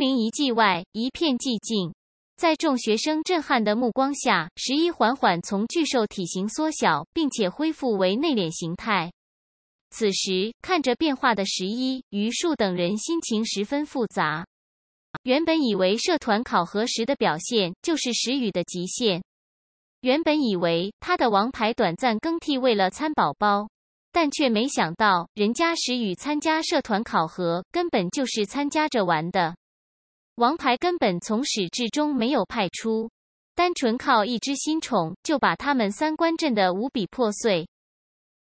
名遗迹外一片寂静，在众学生震撼的目光下，十一缓缓从巨兽体型缩小，并且恢复为内敛形态。此时看着变化的十一，余树等人心情十分复杂。原本以为社团考核时的表现就是石宇的极限，原本以为他的王牌短暂更替为了参宝宝，但却没想到人家石宇参加社团考核根本就是参加着玩的。王牌根本从始至终没有派出，单纯靠一只新宠就把他们三观震得无比破碎，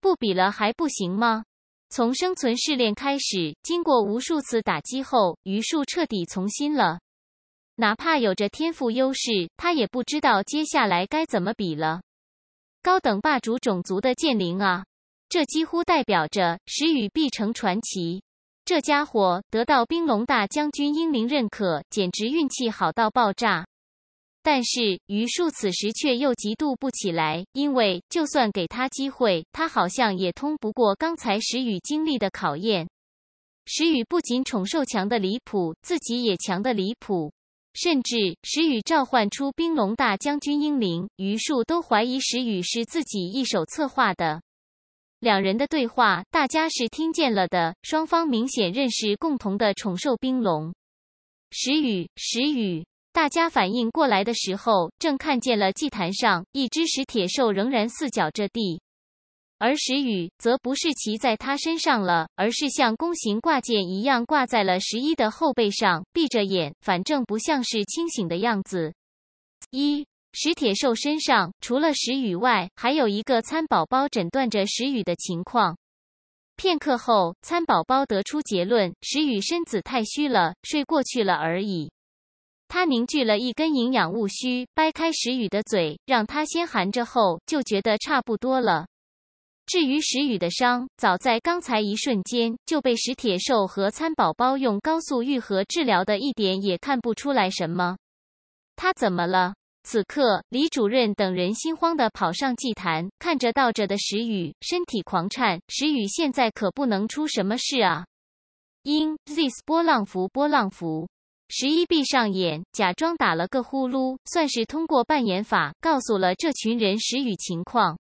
不比了还不行吗？从生存试炼开始，经过无数次打击后，余树彻底从心了。哪怕有着天赋优势，他也不知道接下来该怎么比了。高等霸主种族的剑灵啊，这几乎代表着时与必成传奇。这家伙得到冰龙大将军英灵认可，简直运气好到爆炸。但是榆树此时却又嫉妒不起来，因为就算给他机会，他好像也通不过刚才石宇经历的考验。石宇不仅宠兽强的离谱，自己也强的离谱，甚至石宇召唤出冰龙大将军英灵，榆树都怀疑石宇是自己一手策划的。两人的对话，大家是听见了的。双方明显认识共同的宠兽冰龙。时雨，时雨，大家反应过来的时候，正看见了祭坛上一只石铁兽仍然四脚着地，而时雨则不是骑在它身上了，而是像弓形挂件一样挂在了十一的后背上，闭着眼，反正不像是清醒的样子。一。石铁兽身上除了石宇外，还有一个餐宝宝诊断着石宇的情况。片刻后，餐宝宝得出结论：石宇身子太虚了，睡过去了而已。他凝聚了一根营养物须，掰开石宇的嘴，让他先含着，后就觉得差不多了。至于石宇的伤，早在刚才一瞬间就被石铁兽和餐宝宝用高速愈合治疗的一点也看不出来什么。他怎么了？此刻，李主任等人心慌的跑上祭坛，看着倒着的石宇，身体狂颤。石宇现在可不能出什么事啊因 this 波浪符，波浪符。十一闭上眼，假装打了个呼噜，算是通过扮演法告诉了这群人石宇情况。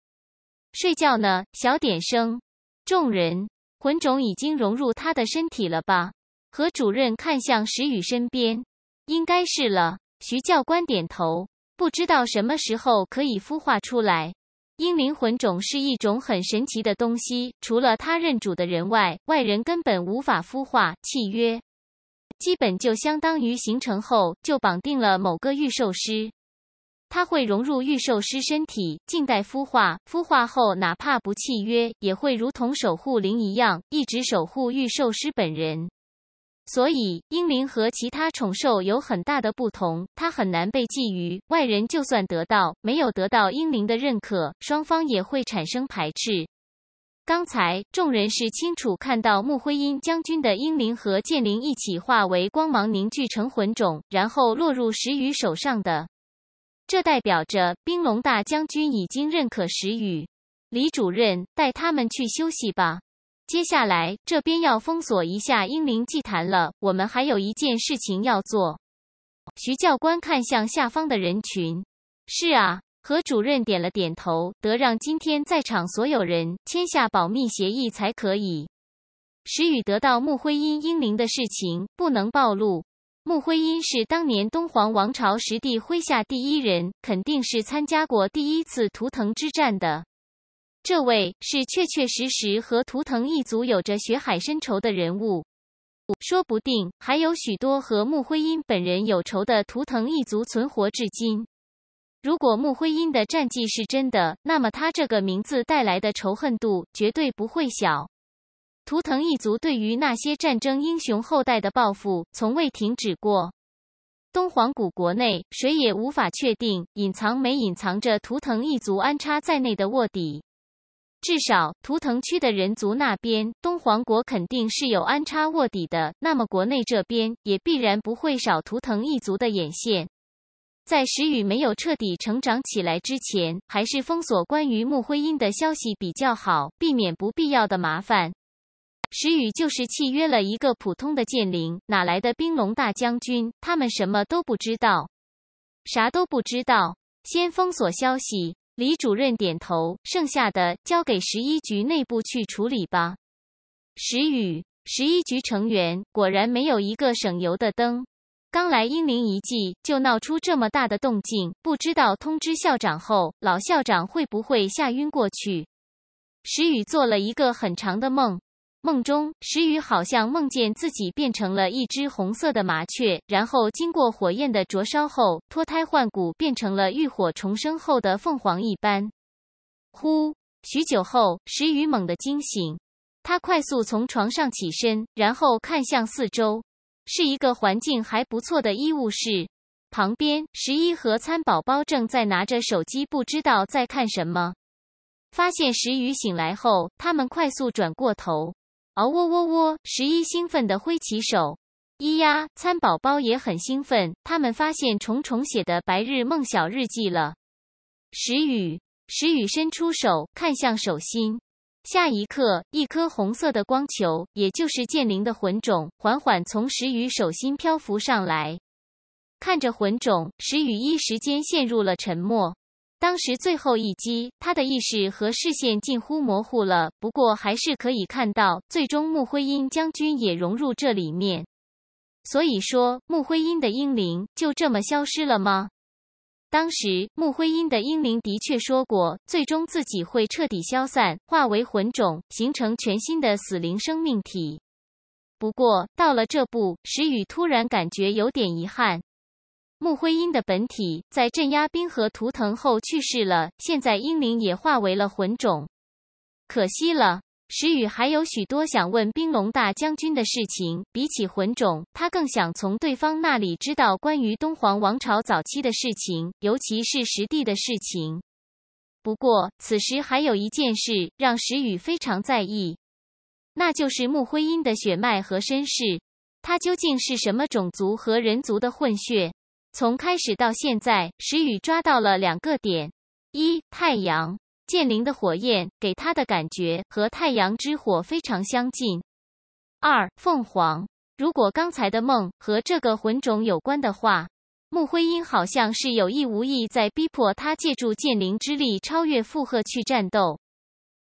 睡觉呢，小点声。众人，魂种已经融入他的身体了吧？何主任看向石宇身边，应该是了。徐教官点头。不知道什么时候可以孵化出来。鹰灵魂种是一种很神奇的东西，除了它认主的人外，外人根本无法孵化契约，基本就相当于形成后就绑定了某个御兽师，它会融入御兽师身体，静待孵化。孵化后，哪怕不契约，也会如同守护灵一样，一直守护御兽师本人。所以，英灵和其他宠兽有很大的不同，它很难被觊觎。外人就算得到，没有得到英灵的认可，双方也会产生排斥。刚才众人是清楚看到穆辉英将军的英灵和剑灵一起化为光芒，凝聚成魂种，然后落入石宇手上的。这代表着冰龙大将军已经认可石宇。李主任，带他们去休息吧。接下来这边要封锁一下英灵祭坛了。我们还有一件事情要做。徐教官看向下方的人群。是啊，何主任点了点头。得让今天在场所有人签下保密协议才可以。石宇得到穆徽因英灵的事情不能暴露。穆徽因是当年东皇王朝十帝麾下第一人，肯定是参加过第一次图腾之战的。这位是确确实实和图腾一族有着血海深仇的人物，说不定还有许多和穆辉英本人有仇的图腾一族存活至今。如果穆辉英的战绩是真的，那么他这个名字带来的仇恨度绝对不会小。图腾一族对于那些战争英雄后代的报复从未停止过。东皇古国内谁也无法确定，隐藏没隐藏着图腾一族安插在内的卧底。至少图腾区的人族那边，东皇国肯定是有安插卧底的。那么国内这边也必然不会少图腾一族的眼线。在石雨没有彻底成长起来之前，还是封锁关于穆辉英的消息比较好，避免不必要的麻烦。石雨就是契约了一个普通的剑灵，哪来的冰龙大将军？他们什么都不知道，啥都不知道。先封锁消息。李主任点头，剩下的交给十一局内部去处理吧。石宇，十一局成员果然没有一个省油的灯，刚来英灵遗迹就闹出这么大的动静，不知道通知校长后，老校长会不会吓晕过去？石宇做了一个很长的梦。梦中，石宇好像梦见自己变成了一只红色的麻雀，然后经过火焰的灼烧后，脱胎换骨，变成了浴火重生后的凤凰一般。呼，许久后，石宇猛地惊醒，他快速从床上起身，然后看向四周，是一个环境还不错的医务室。旁边，十一和餐宝宝正在拿着手机，不知道在看什么。发现石宇醒来后，他们快速转过头。嗷喔喔喔！十一兴奋地挥起手，咿呀！餐宝宝也很兴奋，他们发现虫虫写的白日梦小日记了。石宇，石宇伸出手，看向手心。下一刻，一颗红色的光球，也就是剑灵的魂种，缓缓从石宇手心漂浮上来。看着魂种，石宇一时间陷入了沉默。当时最后一击，他的意识和视线近乎模糊了，不过还是可以看到，最终穆挥英将军也融入这里面。所以说，穆挥英的英灵就这么消失了吗？当时穆挥英的英灵的确说过，最终自己会彻底消散，化为魂种，形成全新的死灵生命体。不过到了这步，石宇突然感觉有点遗憾。穆辉英的本体在镇压冰河图腾后去世了，现在英灵也化为了魂种，可惜了。石宇还有许多想问冰龙大将军的事情，比起魂种，他更想从对方那里知道关于东皇王朝早期的事情，尤其是实地的事情。不过，此时还有一件事让石宇非常在意，那就是穆辉英的血脉和身世，他究竟是什么种族和人族的混血？从开始到现在，石宇抓到了两个点：一、太阳剑灵的火焰给他的感觉和太阳之火非常相近；二、凤凰。如果刚才的梦和这个魂种有关的话，穆辉英好像是有意无意在逼迫他借助剑灵之力超越负荷去战斗。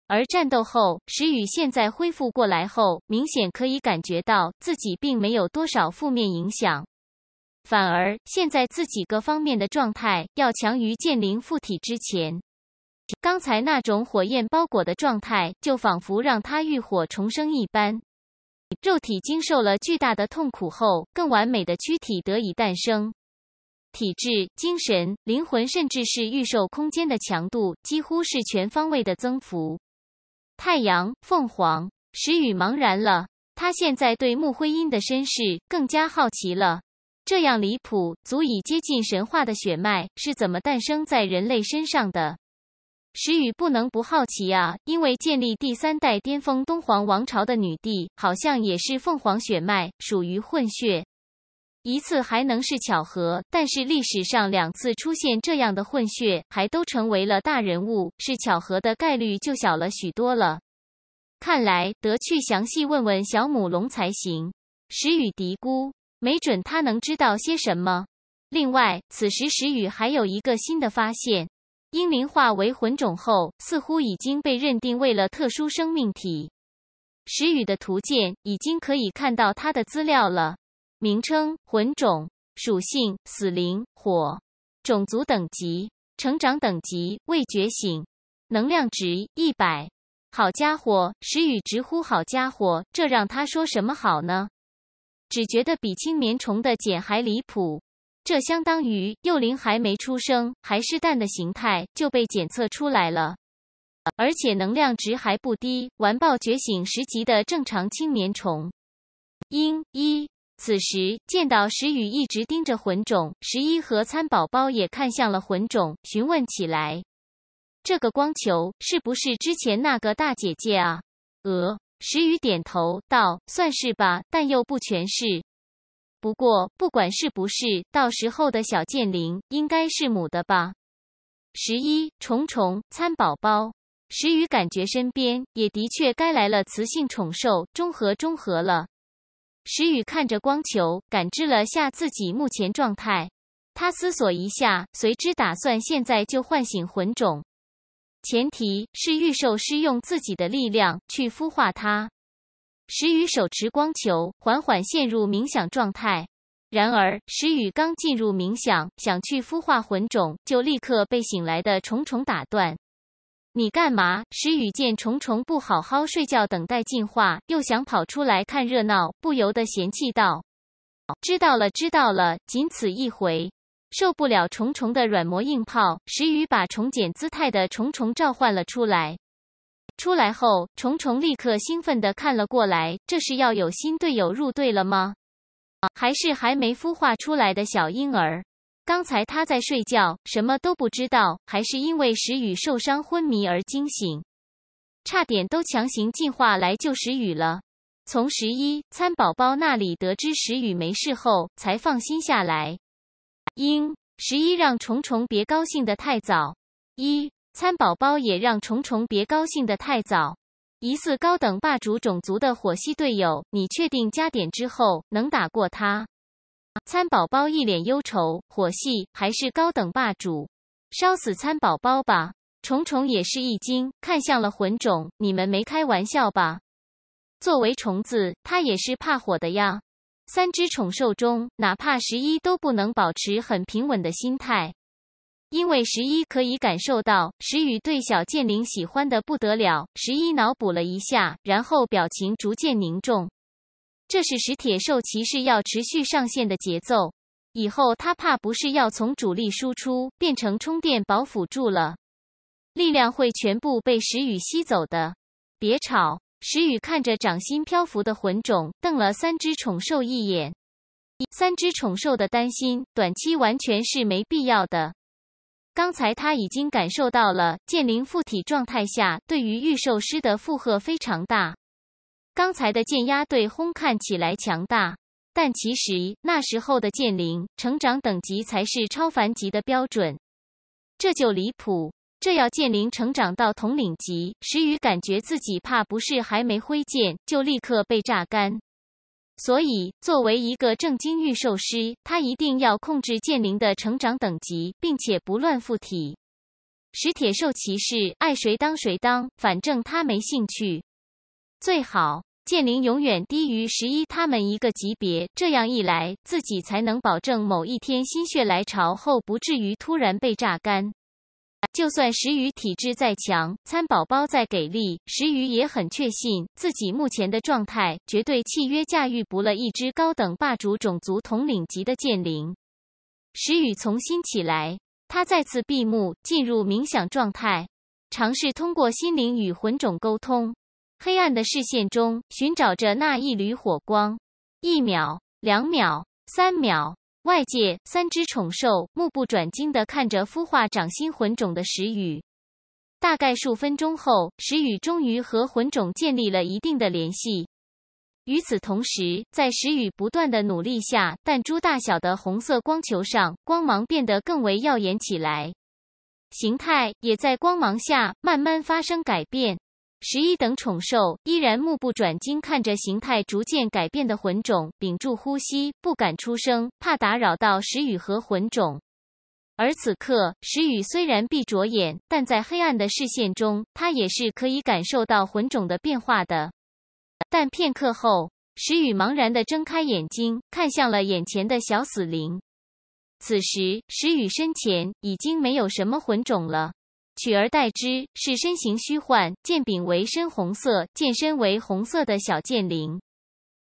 而战斗后，石宇现在恢复过来后，明显可以感觉到自己并没有多少负面影响。反而，现在自己各方面的状态要强于剑灵附体之前。刚才那种火焰包裹的状态，就仿佛让他浴火重生一般。肉体经受了巨大的痛苦后，更完美的躯体得以诞生。体质、精神、灵魂，甚至是预售空间的强度，几乎是全方位的增幅。太阳凤凰石雨茫然了，他现在对穆辉英的身世更加好奇了。这样离谱，足以接近神话的血脉是怎么诞生在人类身上的？石宇不能不好奇啊，因为建立第三代巅峰东皇王朝的女帝好像也是凤凰血脉，属于混血。一次还能是巧合，但是历史上两次出现这样的混血，还都成为了大人物，是巧合的概率就小了许多了。看来得去详细问问小母龙才行。石宇嘀咕。没准他能知道些什么。另外，此时石雨还有一个新的发现：英灵化为魂种后，似乎已经被认定为了特殊生命体。石雨的图鉴已经可以看到它的资料了：名称魂种，属性死灵火，种族等级成长等级未觉醒，能量值一百。好家伙！石雨直呼好家伙，这让他说什么好呢？只觉得比青棉虫的茧还离谱，这相当于幼灵还没出生，还是蛋的形态就被检测出来了，而且能量值还不低，完爆觉醒十级的正常青棉虫。鹰一此时见到石宇一直盯着魂种，十一和参宝宝也看向了魂种，询问起来：“这个光球是不是之前那个大姐姐啊？”呃，石宇点头道：“算是吧，但又不全是。不过不管是不是，到时候的小剑灵应该是母的吧。”十一虫虫参宝宝，石宇感觉身边也的确该来了雌性宠兽，中和中和了。石宇看着光球，感知了下自己目前状态，他思索一下，随之打算现在就唤醒魂种。前提是预售师用自己的力量去孵化它。石宇手持光球，缓缓陷入冥想状态。然而，石宇刚进入冥想，想去孵化魂种，就立刻被醒来的虫虫打断。“你干嘛？”石宇见虫虫不好好睡觉，等待进化，又想跑出来看热闹，不由得嫌弃道：“知道了，知道了，仅此一回。”受不了重重的软磨硬泡，石宇把重剪姿态的重重召唤了出来。出来后，重重立刻兴奋地看了过来，这是要有新队友入队了吗？还是还没孵化出来的小婴儿？刚才他在睡觉，什么都不知道，还是因为石宇受伤昏迷而惊醒，差点都强行进化来救石宇了。从十一餐宝宝那里得知石宇没事后，才放心下来。应十一让虫虫别高兴得太早，一餐宝宝也让虫虫别高兴得太早。疑似高等霸主种族的火系队友，你确定加点之后能打过他？餐宝宝一脸忧愁，火系还是高等霸主，烧死餐宝宝吧！虫虫也是一惊，看向了魂种，你们没开玩笑吧？作为虫子，他也是怕火的呀。三只宠兽中，哪怕十一都不能保持很平稳的心态，因为十一可以感受到石雨对小剑灵喜欢的不得了。十一脑补了一下，然后表情逐渐凝重。这是石铁兽骑士要持续上线的节奏，以后他怕不是要从主力输出变成充电宝辅助了？力量会全部被石雨吸走的，别吵。石宇看着掌心漂浮的魂种，瞪了三只宠兽一眼。三只宠兽的担心，短期完全是没必要的。刚才他已经感受到了剑灵附体状态下，对于御兽师的负荷非常大。刚才的剑压对轰看起来强大，但其实那时候的剑灵成长等级才是超凡级的标准，这就离谱。这要剑灵成长到统领级，石宇感觉自己怕不是还没挥剑，就立刻被榨干。所以，作为一个正经御兽师，他一定要控制剑灵的成长等级，并且不乱附体。石铁兽骑士爱谁当谁当，反正他没兴趣。最好剑灵永远低于十一他们一个级别，这样一来，自己才能保证某一天心血来潮后不至于突然被榨干。就算石宇体质再强，餐宝宝再给力，石宇也很确信自己目前的状态绝对契约驾驭不了一只高等霸主种族统领级的剑灵。石宇从新起来，他再次闭目进入冥想状态，尝试通过心灵与魂种沟通，黑暗的视线中寻找着那一缕火光。一秒，两秒，三秒。外界三只宠兽目不转睛的看着孵化掌心魂种的石宇，大概数分钟后，石宇终于和魂种建立了一定的联系。与此同时，在石宇不断的努力下，弹珠大小的红色光球上光芒变得更为耀眼起来，形态也在光芒下慢慢发生改变。十一等宠兽依然目不转睛看着形态逐渐改变的魂种，屏住呼吸，不敢出声，怕打扰到石雨和魂种。而此刻，石雨虽然闭着眼，但在黑暗的视线中，他也是可以感受到魂种的变化的。但片刻后，石雨茫然地睁开眼睛，看向了眼前的小死灵。此时，石雨身前已经没有什么魂种了。取而代之是身形虚幻，剑柄为深红色，剑身为红色的小剑灵，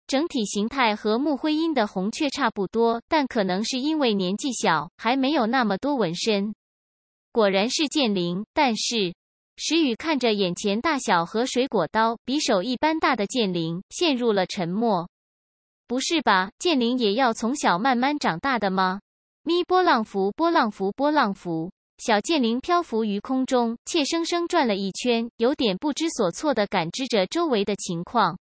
整体形态和穆辉英的红雀差不多，但可能是因为年纪小，还没有那么多纹身。果然是剑灵，但是石宇看着眼前大小和水果刀匕首一般大的剑灵，陷入了沉默。不是吧，剑灵也要从小慢慢长大的吗？咪波浪符，波浪符，波浪符。小剑灵漂浮于空中，怯生生转了一圈，有点不知所措的感知着周围的情况。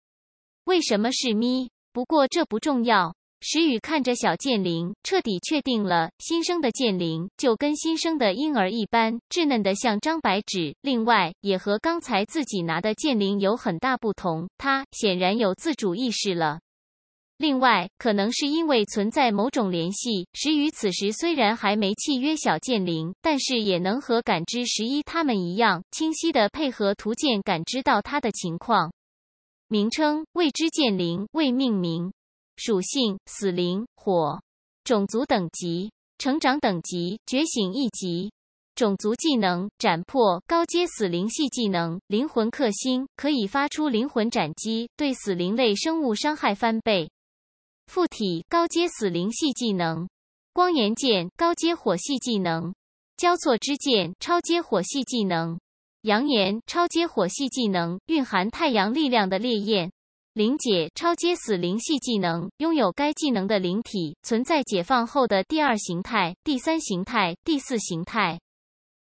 为什么是咪？不过这不重要。石宇看着小剑灵，彻底确定了新生的剑灵就跟新生的婴儿一般，稚嫩的像张白纸。另外，也和刚才自己拿的剑灵有很大不同，它显然有自主意识了。另外，可能是因为存在某种联系，石宇此时虽然还没契约小剑灵，但是也能和感知十一他们一样，清晰的配合图鉴感知到他的情况。名称：未知剑灵，未命名。属性：死灵，火。种族等级：成长等级，觉醒一级。种族技能：斩破，高阶死灵系技能，灵魂克星，可以发出灵魂斩击，对死灵类生物伤害翻倍。附体高阶死灵系技能，光炎剑高阶火系技能，交错之剑超阶火系技能，阳炎超阶火系技能，蕴含太阳力量的烈焰。灵解超阶死灵系技能，拥有该技能的灵体存在解放后的第二形态、第三形态、第四形态。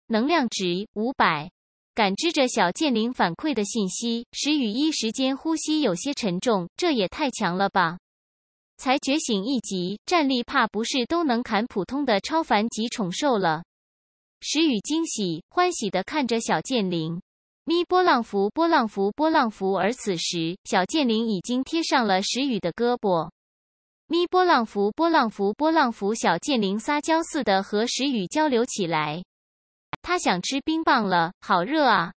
能量值五百。感知着小剑灵反馈的信息，石雨一时间呼吸有些沉重。这也太强了吧！才觉醒一级，战力怕不是都能砍普通的超凡级宠兽了。石雨惊喜欢喜的看着小剑灵，咪波浪符波浪符波浪符。而此时，小剑灵已经贴上了石雨的胳膊，咪波浪符波浪符波浪符。小剑灵撒娇似的和石雨交流起来，他想吃冰棒了，好热啊。